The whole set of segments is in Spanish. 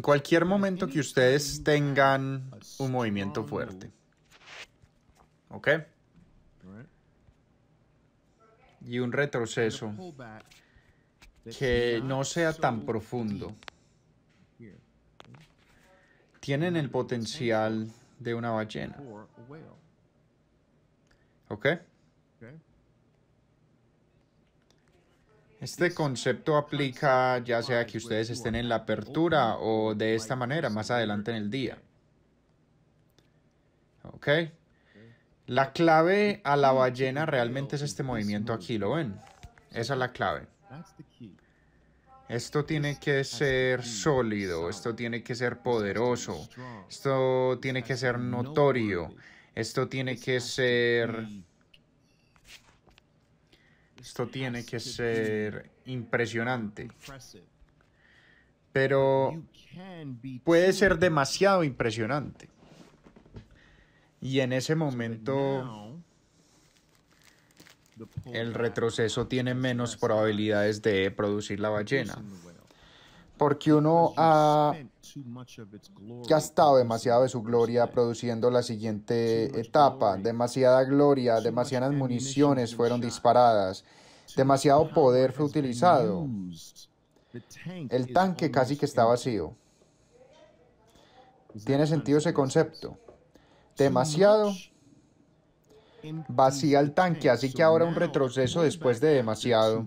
en cualquier momento que ustedes tengan un movimiento fuerte. ¿Ok? Y un retroceso que no sea tan profundo. Tienen el potencial de una ballena. ¿Ok? Este concepto aplica ya sea que ustedes estén en la apertura o de esta manera más adelante en el día. ¿Ok? La clave a la ballena realmente es este movimiento aquí, ¿lo ven? Esa es la clave. Esto tiene que ser sólido, esto tiene que ser poderoso, esto tiene que ser notorio, esto tiene que ser esto tiene que ser impresionante. Pero puede ser demasiado impresionante. Y en ese momento el retroceso tiene menos probabilidades de producir la ballena porque uno ha gastado demasiado de su gloria produciendo la siguiente etapa. Demasiada gloria, demasiadas municiones fueron disparadas, demasiado poder fue utilizado. El tanque casi que está vacío. ¿Tiene sentido ese concepto? Demasiado vacía el tanque, así que ahora un retroceso después de demasiado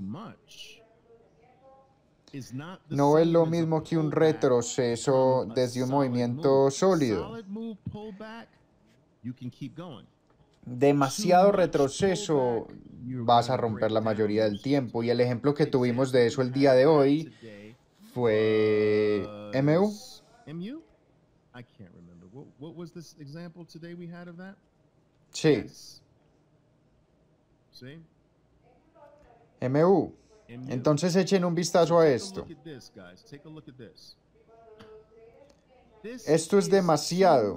no es lo mismo que un retroceso desde un movimiento sólido. Demasiado retroceso vas a romper la mayoría del tiempo. Y el ejemplo que tuvimos de eso el día de hoy fue MU. Sí. MU. Entonces echen un vistazo a esto. Esto es demasiado.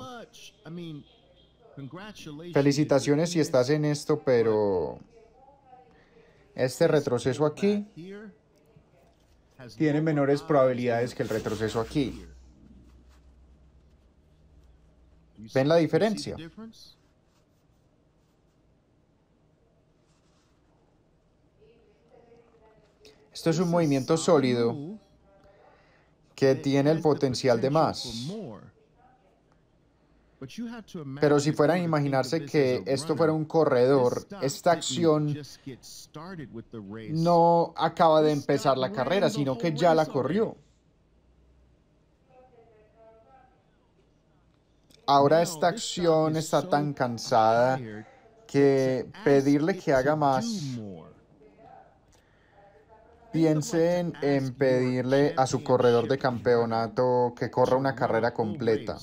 Felicitaciones si estás en esto, pero este retroceso aquí tiene menores probabilidades que el retroceso aquí. ¿Ven la diferencia? Esto es un movimiento sólido que tiene el potencial de más. Pero si fueran a imaginarse que esto fuera un corredor, esta acción no acaba de empezar la carrera, sino que ya la corrió. Ahora esta acción está tan cansada que pedirle que haga más Piensen en pedirle a su corredor de campeonato que corra una carrera completa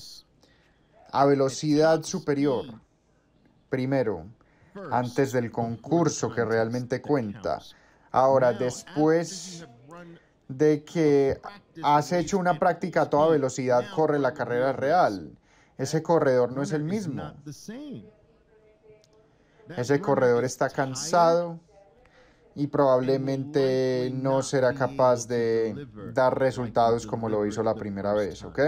a velocidad superior. Primero, antes del concurso que realmente cuenta. Ahora, después de que has hecho una práctica a toda velocidad, corre la carrera real. Ese corredor no es el mismo. Ese corredor está cansado y probablemente no será capaz de dar resultados como lo hizo la primera vez, ¿ok?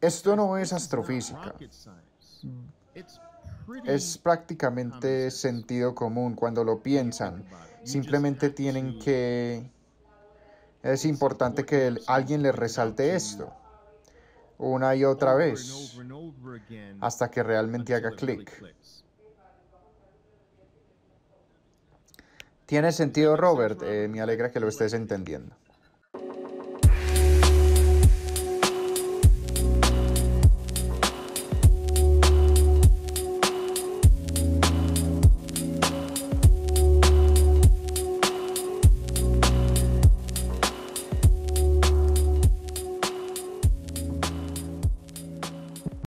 Esto no es astrofísica. Es prácticamente sentido común cuando lo piensan. Simplemente tienen que... Es importante que alguien les resalte esto una y otra vez hasta que realmente haga clic. Tiene sentido, Robert. Eh, me alegra que lo estés entendiendo.